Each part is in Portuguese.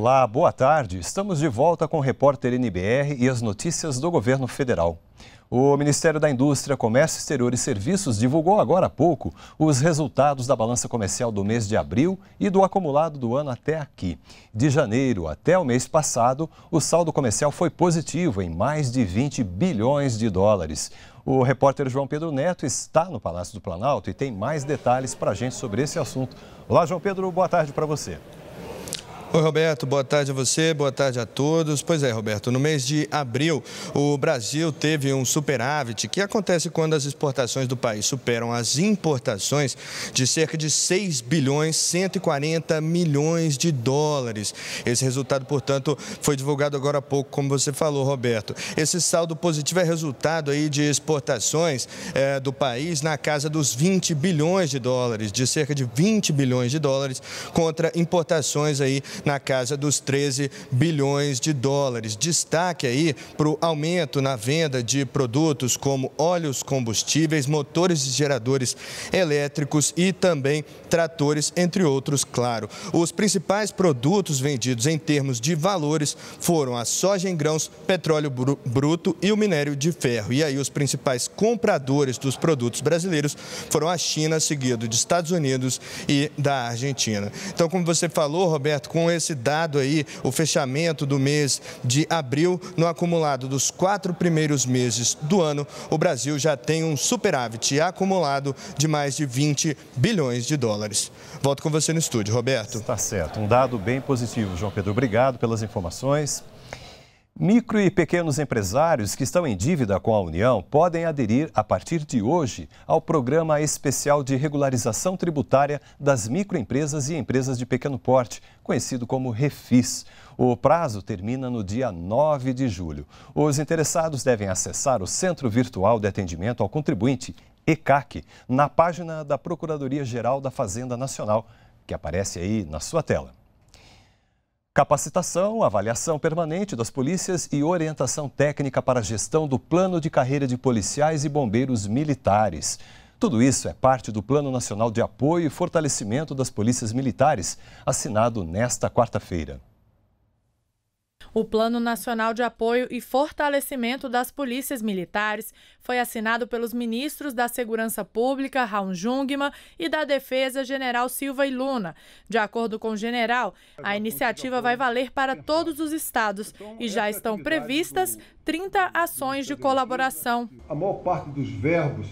Olá, boa tarde. Estamos de volta com o repórter NBR e as notícias do governo federal. O Ministério da Indústria, Comércio Exterior e Serviços divulgou agora há pouco os resultados da balança comercial do mês de abril e do acumulado do ano até aqui. De janeiro até o mês passado, o saldo comercial foi positivo em mais de 20 bilhões de dólares. O repórter João Pedro Neto está no Palácio do Planalto e tem mais detalhes para a gente sobre esse assunto. Olá, João Pedro, boa tarde para você. Oi, Roberto, boa tarde a você, boa tarde a todos. Pois é, Roberto, no mês de abril, o Brasil teve um superávit que acontece quando as exportações do país superam as importações de cerca de 6 bilhões 140 milhões de dólares. Esse resultado, portanto, foi divulgado agora há pouco, como você falou, Roberto. Esse saldo positivo é resultado aí de exportações é, do país na casa dos 20 bilhões de dólares, de cerca de 20 bilhões de dólares, contra importações aí na casa dos 13 bilhões de dólares. Destaque aí para o aumento na venda de produtos como óleos combustíveis, motores e geradores elétricos e também tratores, entre outros, claro. Os principais produtos vendidos em termos de valores foram a soja em grãos, petróleo bruto e o minério de ferro. E aí os principais compradores dos produtos brasileiros foram a China, seguido de Estados Unidos e da Argentina. Então, como você falou, Roberto, com esse dado aí, o fechamento do mês de abril, no acumulado dos quatro primeiros meses do ano, o Brasil já tem um superávit acumulado de mais de 20 bilhões de dólares. Volto com você no estúdio, Roberto. Está certo. Um dado bem positivo, João Pedro. Obrigado pelas informações. Micro e pequenos empresários que estão em dívida com a União podem aderir, a partir de hoje, ao Programa Especial de Regularização Tributária das Microempresas e Empresas de Pequeno Porte, conhecido como REFIS. O prazo termina no dia 9 de julho. Os interessados devem acessar o Centro Virtual de Atendimento ao Contribuinte, ECAC, na página da Procuradoria-Geral da Fazenda Nacional, que aparece aí na sua tela. Capacitação, avaliação permanente das polícias e orientação técnica para a gestão do plano de carreira de policiais e bombeiros militares. Tudo isso é parte do Plano Nacional de Apoio e Fortalecimento das Polícias Militares, assinado nesta quarta-feira. O Plano Nacional de Apoio e Fortalecimento das Polícias Militares foi assinado pelos ministros da Segurança Pública, Raul Jungmann, e da Defesa, General Silva e Luna. De acordo com o general, a iniciativa vai valer para todos os estados então, e já é estão previstas 30 ações de colaboração. A maior parte dos verbos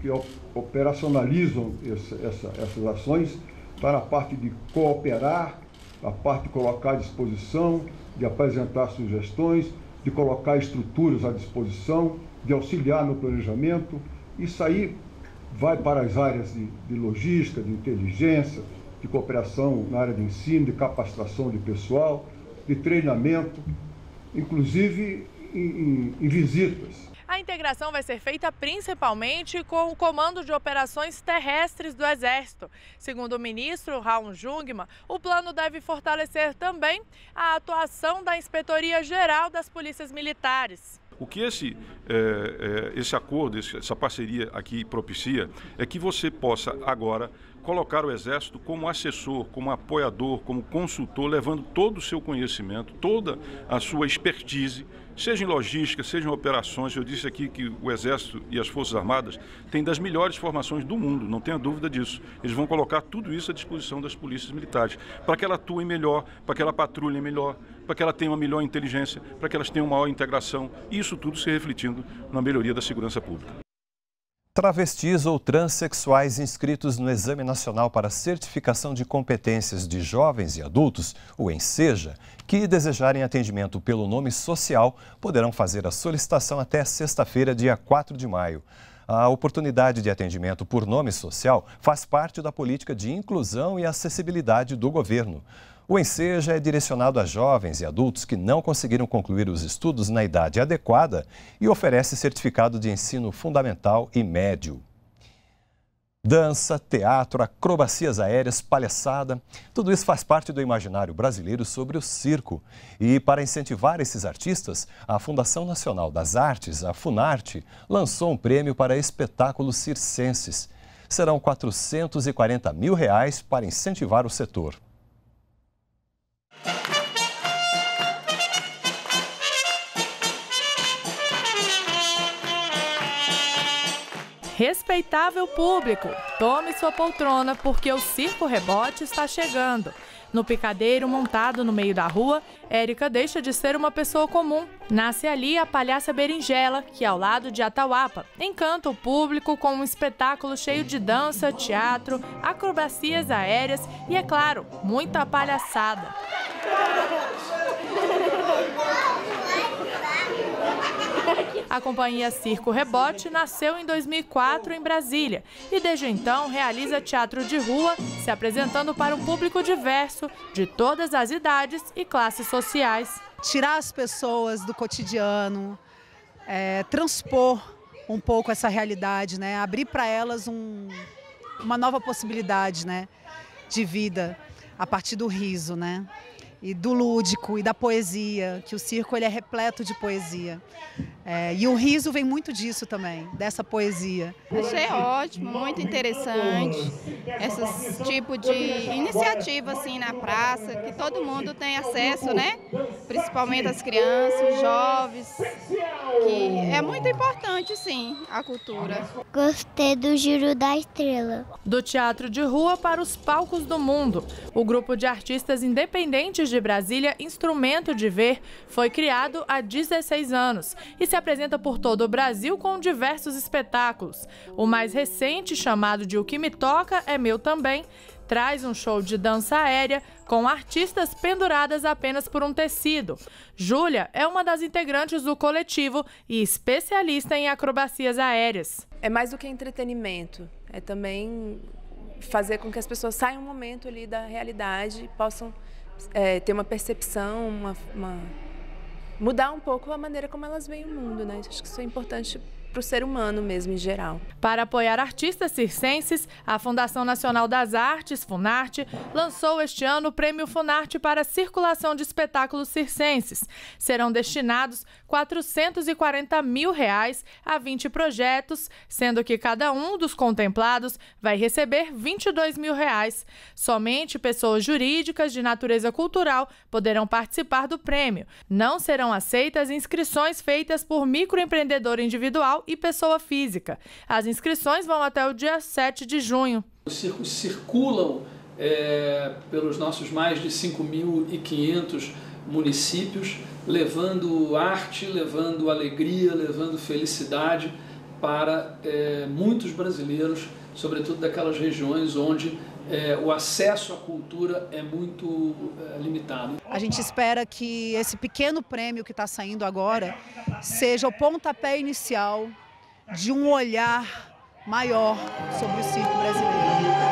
que operacionalizam essa, essa, essas ações para a parte de cooperar, a parte de colocar à disposição, de apresentar sugestões, de colocar estruturas à disposição, de auxiliar no planejamento. Isso aí vai para as áreas de, de logística, de inteligência, de cooperação na área de ensino, de capacitação de pessoal, de treinamento, inclusive em, em, em visitas integração vai ser feita principalmente com o Comando de Operações Terrestres do Exército. Segundo o ministro Raul Jungmann, o plano deve fortalecer também a atuação da Inspetoria Geral das Polícias Militares. O que esse, é, é, esse acordo, essa parceria aqui propicia é que você possa agora colocar o Exército como assessor, como apoiador, como consultor, levando todo o seu conhecimento, toda a sua expertise, seja em logística, seja em operações. Eu disse aqui que o Exército e as Forças Armadas têm das melhores formações do mundo, não tenha dúvida disso. Eles vão colocar tudo isso à disposição das polícias militares, para que ela atuem melhor, para que ela patrulhem melhor, para que ela tenha uma melhor inteligência, para que elas tenham maior integração, e isso tudo se refletindo na melhoria da segurança pública. Travestis ou transexuais inscritos no Exame Nacional para Certificação de Competências de Jovens e Adultos, o ENSEJA, que desejarem atendimento pelo nome social, poderão fazer a solicitação até sexta-feira, dia 4 de maio. A oportunidade de atendimento por nome social faz parte da política de inclusão e acessibilidade do governo. O ensejo é direcionado a jovens e adultos que não conseguiram concluir os estudos na idade adequada e oferece certificado de ensino fundamental e médio. Dança, teatro, acrobacias aéreas, palhaçada, tudo isso faz parte do imaginário brasileiro sobre o circo. E para incentivar esses artistas, a Fundação Nacional das Artes, a Funarte, lançou um prêmio para espetáculos circenses. Serão R$ 440 mil reais para incentivar o setor. Respeitável público, tome sua poltrona porque o Circo Rebote está chegando. No picadeiro montado no meio da rua, Érica deixa de ser uma pessoa comum. Nasce ali a palhaça Berinjela, que é ao lado de Atauapa encanta o público com um espetáculo cheio de dança, teatro, acrobacias aéreas e, é claro, muita palhaçada. A companhia Circo Rebote nasceu em 2004 em Brasília e desde então realiza teatro de rua, se apresentando para um público diverso, de todas as idades e classes sociais. Tirar as pessoas do cotidiano, é, transpor um pouco essa realidade, né? abrir para elas um, uma nova possibilidade né? de vida a partir do riso. Né? e do lúdico e da poesia, que o circo ele é repleto de poesia. É, e o riso vem muito disso também, dessa poesia. Achei ótimo, muito interessante esse tipo de iniciativa assim na praça, que todo mundo tem acesso, né? Principalmente as crianças, os jovens, aqui. É muito importante, sim, a cultura. Gostei do Giro da Estrela. Do teatro de rua para os palcos do mundo. O grupo de artistas independentes de Brasília, Instrumento de Ver, foi criado há 16 anos e se apresenta por todo o Brasil com diversos espetáculos. O mais recente, chamado de O Que Me Toca é Meu Também, traz um show de dança aérea com artistas penduradas apenas por um tecido. Júlia é uma das integrantes do coletivo e especialista em acrobacias aéreas. É mais do que entretenimento, é também fazer com que as pessoas saiam um momento ali da realidade, possam é, ter uma percepção, uma, uma, mudar um pouco a maneira como elas veem o mundo, né? Acho que isso é importante para o ser humano mesmo em geral. Para apoiar artistas circenses, a Fundação Nacional das Artes, Funarte, lançou este ano o Prêmio Funarte para circulação de espetáculos circenses. Serão destinados 440 mil reais a 20 projetos, sendo que cada um dos contemplados vai receber 22 mil reais. Somente pessoas jurídicas de natureza cultural poderão participar do prêmio. Não serão aceitas inscrições feitas por microempreendedor individual e pessoa física. As inscrições vão até o dia 7 de junho. Os circos circulam é, pelos nossos mais de 5.500 municípios, levando arte, levando alegria, levando felicidade para é, muitos brasileiros, sobretudo daquelas regiões onde é, o acesso à cultura é muito é, limitado. A gente espera que esse pequeno prêmio que está saindo agora seja o pontapé inicial de um olhar maior sobre o circo brasileiro.